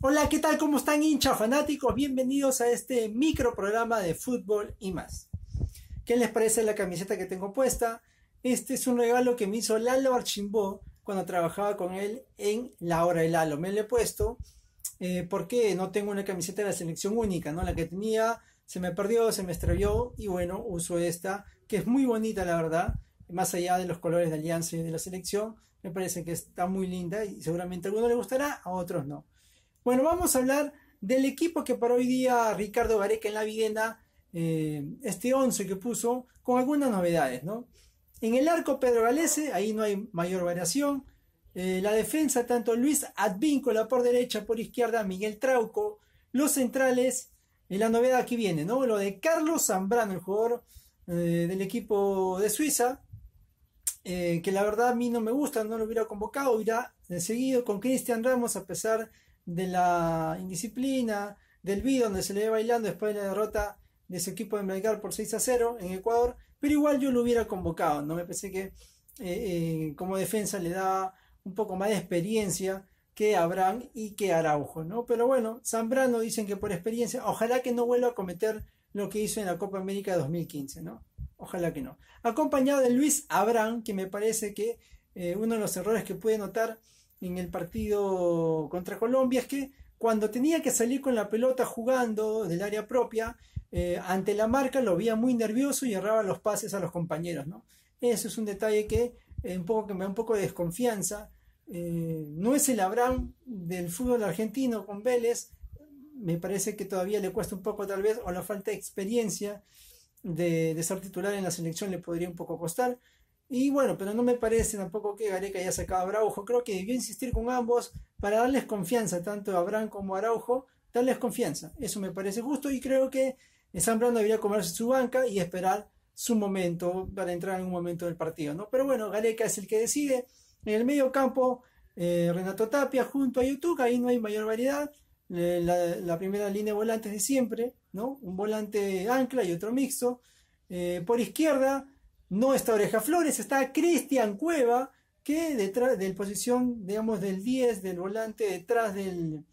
Hola, ¿qué tal? ¿Cómo están hinchas, fanáticos? Bienvenidos a este micro programa de fútbol y más. ¿Qué les parece la camiseta que tengo puesta? Este es un regalo que me hizo Lalo Archimbó cuando trabajaba con él en La Hora del Lalo. Me lo he puesto eh, porque no tengo una camiseta de la selección única, ¿no? La que tenía se me perdió, se me estrelló y bueno, uso esta, que es muy bonita la verdad, más allá de los colores de Alianza y de la selección, me parece que está muy linda y seguramente a algunos le gustará, a otros no. Bueno, vamos a hablar del equipo que para hoy día Ricardo Gareca en la vivienda eh, este 11 que puso, con algunas novedades, ¿no? En el arco Pedro Galese, ahí no hay mayor variación. Eh, la defensa, tanto Luis Advíncola por derecha, por izquierda, Miguel Trauco. Los centrales, y la novedad aquí viene, ¿no? Lo de Carlos Zambrano, el jugador eh, del equipo de Suiza, que la verdad a mí no me gusta, no lo hubiera convocado, hubiera seguido con Cristian Ramos a pesar de de la indisciplina, del B donde se le ve bailando después de la derrota de su equipo de Melgar por 6 a 0 en Ecuador, pero igual yo lo hubiera convocado, no me pensé que eh, eh, como defensa le da un poco más de experiencia que Abraham y que Araujo, ¿no? Pero bueno, Zambrano dicen que por experiencia, ojalá que no vuelva a cometer lo que hizo en la Copa América 2015, ¿no? Ojalá que no. Acompañado de Luis Abraham, que me parece que eh, uno de los errores que pude notar en el partido contra Colombia es que cuando tenía que salir con la pelota jugando del área propia, eh, ante la marca lo veía muy nervioso y erraba los pases a los compañeros, ¿no? Eso es un detalle que, eh, un poco, que me da un poco de desconfianza. Eh, no es el Abraham del fútbol argentino con Vélez, me parece que todavía le cuesta un poco tal vez, o la falta de experiencia de ser titular en la selección le podría un poco costar, y bueno, pero no me parece tampoco que Gareca haya sacado a Araujo. Creo que debió insistir con ambos para darles confianza, tanto a Abraham como a Araujo, darles confianza. Eso me parece justo y creo que Zambrano debería comerse su banca y esperar su momento para entrar en un momento del partido. ¿no? Pero bueno, Gareca es el que decide. En el medio campo, eh, Renato Tapia junto a YouTube, ahí no hay mayor variedad. Eh, la, primera línea de volantes de siempre, ¿no? Un volante ancla y otro mixto. Eh, por izquierda, no está Oreja Flores, está Cristian Cueva, que detrás de la posición, digamos, del 10, del volante, detrás del,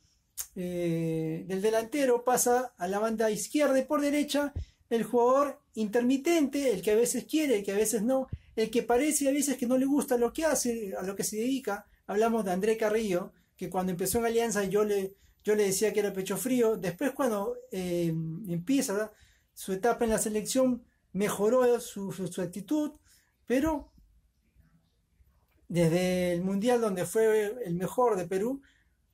eh, del delantero, pasa a la banda izquierda y por derecha el jugador intermitente, el que a veces quiere, el que a veces no, el que parece a veces que no le gusta lo que hace, a lo que se dedica. Hablamos de André Carrillo, que cuando empezó en Alianza yo le, yo le decía que era pecho frío. Después cuando eh, empieza su etapa en la selección, mejoró su, actitud, pero desde el Mundial donde fue el mejor de Perú,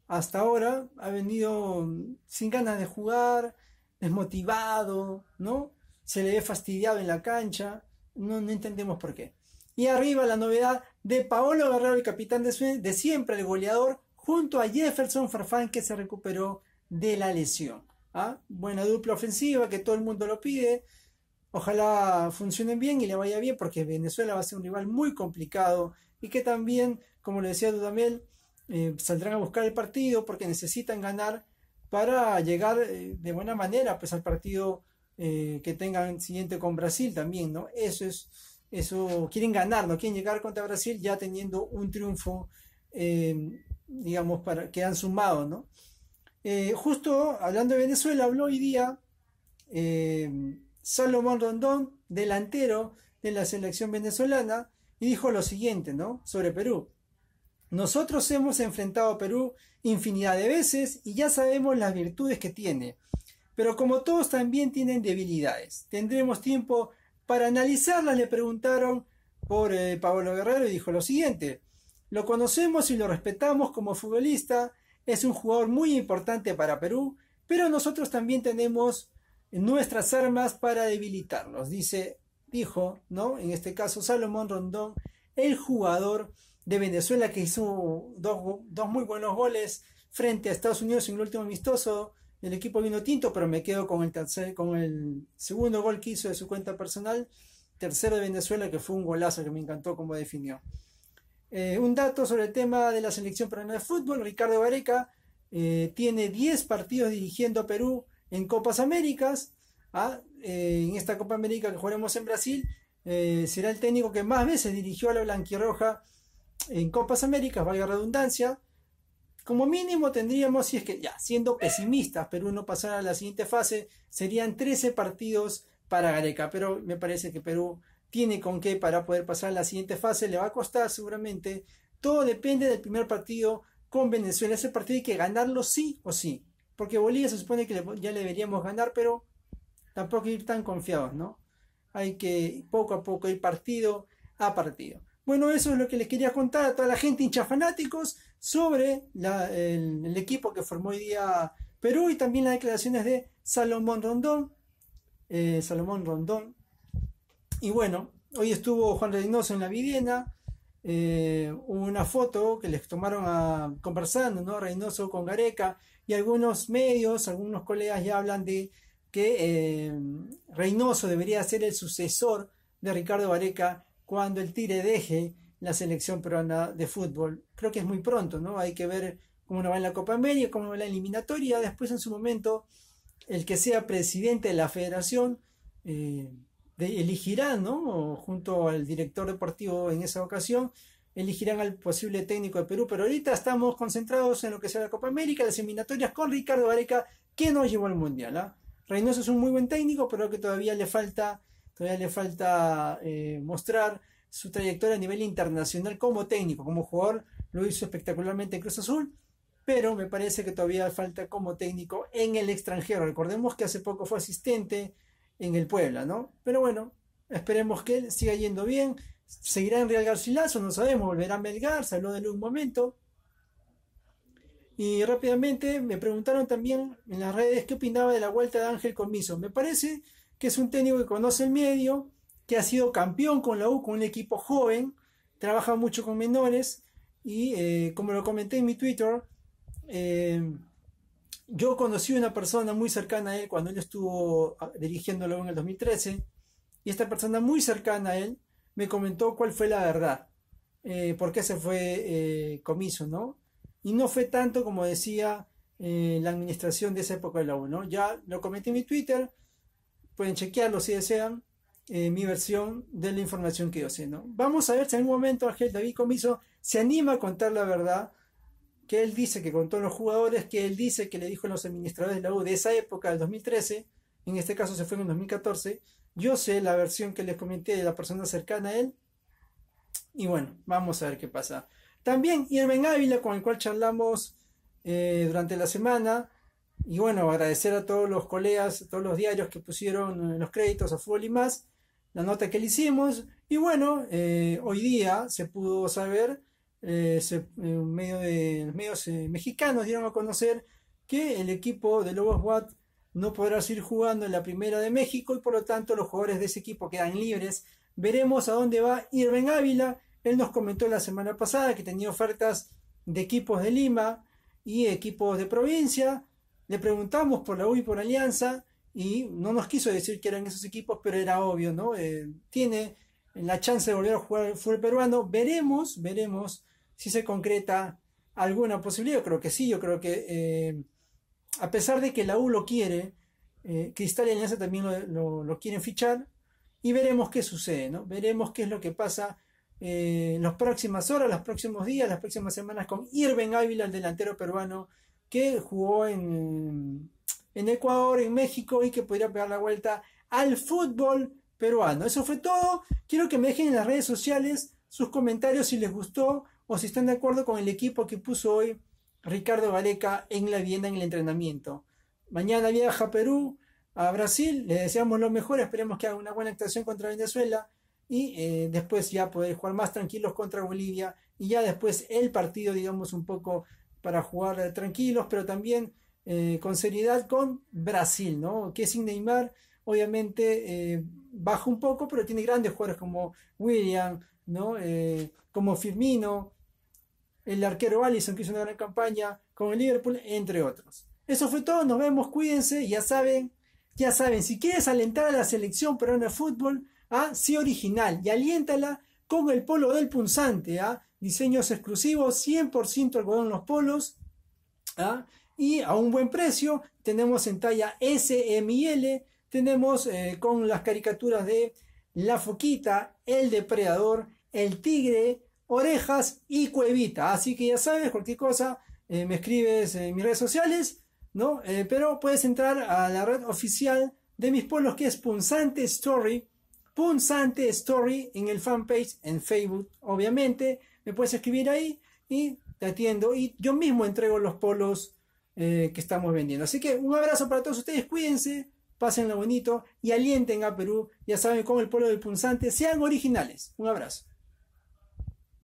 hasta ahora ha venido sin ganas de jugar, desmotivado, ¿no? Se le ve fastidiado en la cancha, no, entendemos por qué. Y arriba la novedad de Paolo Guerrero, el capitán de, de siempre, el goleador, junto a Jefferson Farfán que se recuperó de la lesión. ¿ah? Buena dupla ofensiva que todo el mundo lo pide, Ojalá funcionen bien y le vaya bien porque Venezuela va a ser un rival muy complicado y que también, como le decía Dudamel, eh, saldrán a buscar el partido porque necesitan ganar para llegar eh, de buena manera pues al partido eh, que tengan siguiente con Brasil también, ¿no? Eso es, eso quieren ganar, no quieren llegar contra Brasil ya teniendo un triunfo, digamos, para que han sumado, ¿no? justo hablando de Venezuela, habló hoy día Salomón Rondón, delantero de la selección venezolana, y dijo lo siguiente, ¿no? Sobre Perú. Nosotros hemos enfrentado a Perú infinidad de veces y ya sabemos las virtudes que tiene. Pero como todos también tienen debilidades, tendremos tiempo para analizarlas, le preguntaron por eh, Pablo Guerrero y dijo lo siguiente. Lo conocemos y lo respetamos como futbolista, es un jugador muy importante para Perú, pero nosotros también tenemos nuestras armas para debilitarlos, dice, dijo, ¿no? En este caso, Salomón Rondón, el jugador de Venezuela que hizo dos, muy buenos goles frente a Estados Unidos en el último amistoso El equipo vino tinto, pero me quedo con el, tercer, con el segundo gol que hizo de su cuenta personal, tercero de Venezuela, que fue un golazo que me encantó como definió. Eh, un dato sobre el tema de la selección peruana de fútbol, Ricardo Vareca eh, tiene 10 partidos dirigiendo a Perú, en Copas Américas, ¿ah? eh, en esta Copa América que jugaremos en Brasil, eh, será el técnico que más veces dirigió a la Blanquirroja en Copas Américas, valga redundancia. Como mínimo tendríamos, si es que ya, siendo pesimistas, Perú no pasara a la siguiente fase, serían 13 partidos para Gareca, pero me parece que Perú tiene con qué para poder pasar a la siguiente fase, le va a costar seguramente, todo depende del primer partido con Venezuela, ese partido hay que ganarlo sí o sí, porque Bolivia se supone que ya le deberíamos ganar, pero tampoco ir tan confiados, ¿no? Hay que poco a poco ir partido a partido. Bueno, eso es lo que les quería contar a toda la gente hincha fanáticos sobre el, equipo que formó hoy día Perú y también las declaraciones de Salomón Rondón. Eh, Salomón Rondón. Y bueno, hoy estuvo Juan Reynoso en la Vivienda. Eh, hubo una foto que les tomaron conversando, ¿no? Reynoso con Gareca y algunos medios, algunos colegas ya hablan de que eh, Reynoso debería ser el sucesor de Ricardo Vareca cuando el Tire deje la selección peruana de fútbol. Creo que es muy pronto, ¿no? Hay que ver cómo nos va en la Copa América, cómo va en la eliminatoria. Después, en su momento, el que sea presidente de la federación eh, elegirá, ¿no? junto al director deportivo en esa ocasión, elegirán al posible técnico de Perú, pero ahorita estamos concentrados en lo que sea la Copa América, las eliminatorias con Ricardo Areca, que nos llevó al Mundial. ¿ah? Reynoso es un muy buen técnico, pero que todavía le falta, todavía le falta eh, mostrar su trayectoria a nivel internacional como técnico, como jugador, lo hizo espectacularmente en Cruz Azul, pero me parece que todavía falta como técnico en el extranjero. Recordemos que hace poco fue asistente en el Puebla, ¿no? Pero bueno, esperemos que siga yendo bien ¿Seguirá en Real Garcilaso? No sabemos. ¿Volverá Melgar? Se habló de él un momento. Y rápidamente me preguntaron también en las redes qué opinaba de la vuelta de Ángel Comiso. Me parece que es un técnico que conoce el medio, que ha sido campeón con la U, con un equipo joven, trabaja mucho con menores y eh, como lo comenté en mi Twitter, eh, yo conocí a una persona muy cercana a él cuando él estuvo ah, dirigiéndolo en el 2013 y esta persona muy cercana a él me comentó cuál fue la verdad, eh, por qué se fue eh, Comiso, ¿no? Y no fue tanto como decía eh, la administración de esa época de la U, ¿no? Ya lo comenté en mi Twitter, pueden chequearlo si desean, mi versión de la información que yo sé, ¿no? Vamos a ver si en algún momento Ángel David Comiso se anima a contar la verdad que él dice que contó a los jugadores, que él dice que le dijo a los administradores de la U de esa época, del 2013, en este caso se fue en el 2014, yo sé la versión que les comenté de la persona cercana a él. Y bueno, vamos a ver qué pasa. También Irving Ávila, con el cual charlamos eh, durante la semana. Y bueno, agradecer a todos los colegas, todos los diarios que pusieron eh, los créditos a Fútbol y más, la nota que le hicimos. Y bueno, eh, hoy día se pudo saber, los medio de medios mexicanos dieron a conocer que el equipo de Lobos Watt no podrás ir jugando en la Primera de México y por lo tanto los jugadores de ese equipo quedan libres. Veremos a dónde va Irving Ávila. Él nos comentó la semana pasada que tenía ofertas de equipos de Lima y equipos de provincia. Le preguntamos por la U y por Alianza y no nos quiso decir que eran esos equipos, pero era obvio, ¿no? Eh, tiene la chance de volver a jugar el fútbol peruano. Veremos, veremos si se concreta alguna posibilidad. Yo creo que sí, yo creo que... Eh, a pesar de que la U lo quiere, eh, Cristal y Alianza también lo, quieren fichar y veremos qué sucede, ¿no? Veremos qué es lo que pasa eh, en las próximas horas, los próximos días, las próximas semanas con Irving Ávila, el delantero peruano que jugó en, en Ecuador, en México y que podría pegar la vuelta al fútbol peruano. Eso fue todo. Quiero que me dejen en las redes sociales sus comentarios si les gustó o si están de acuerdo con el equipo que puso hoy Ricardo Valeca en la vivienda en el entrenamiento. Mañana viaja a Perú, a Brasil, le deseamos lo mejor, esperemos que haga una buena actuación contra Venezuela y eh, después ya poder jugar más tranquilos contra Bolivia y ya después el partido, digamos, un poco para jugar eh, tranquilos, pero también eh, con seriedad con Brasil, ¿no? Que sin Neymar, obviamente, baja un poco, pero tiene grandes jugadores como William, ¿no? como Firmino, el arquero Allison que hizo una gran campaña con el Liverpool, entre otros. Eso fue todo, nos vemos, cuídense, ya saben, ya saben, si quieres alentar a la selección peruana de fútbol, a ah, sí original, y aliéntala con el polo del punzante, ah, diseños exclusivos, 100% algodón los polos, ah, y a un buen precio, tenemos en talla S, tenemos eh, con las caricaturas de La Foquita, El Depredador, El Tigre, orejas y cuevita. Así que ya sabes, cualquier cosa eh, me escribes en mis redes sociales, ¿no? Eh, pero puedes entrar a la red oficial de mis polos, que es Punzante Story. Punzante Story en el fanpage en Facebook, obviamente. Me puedes escribir ahí y te atiendo. Y yo mismo entrego los polos eh, que estamos vendiendo. Así que un abrazo para todos ustedes. Cuídense, pásenlo bonito y alienten a Perú. Ya saben, con el polo de punzante, sean originales. Un abrazo.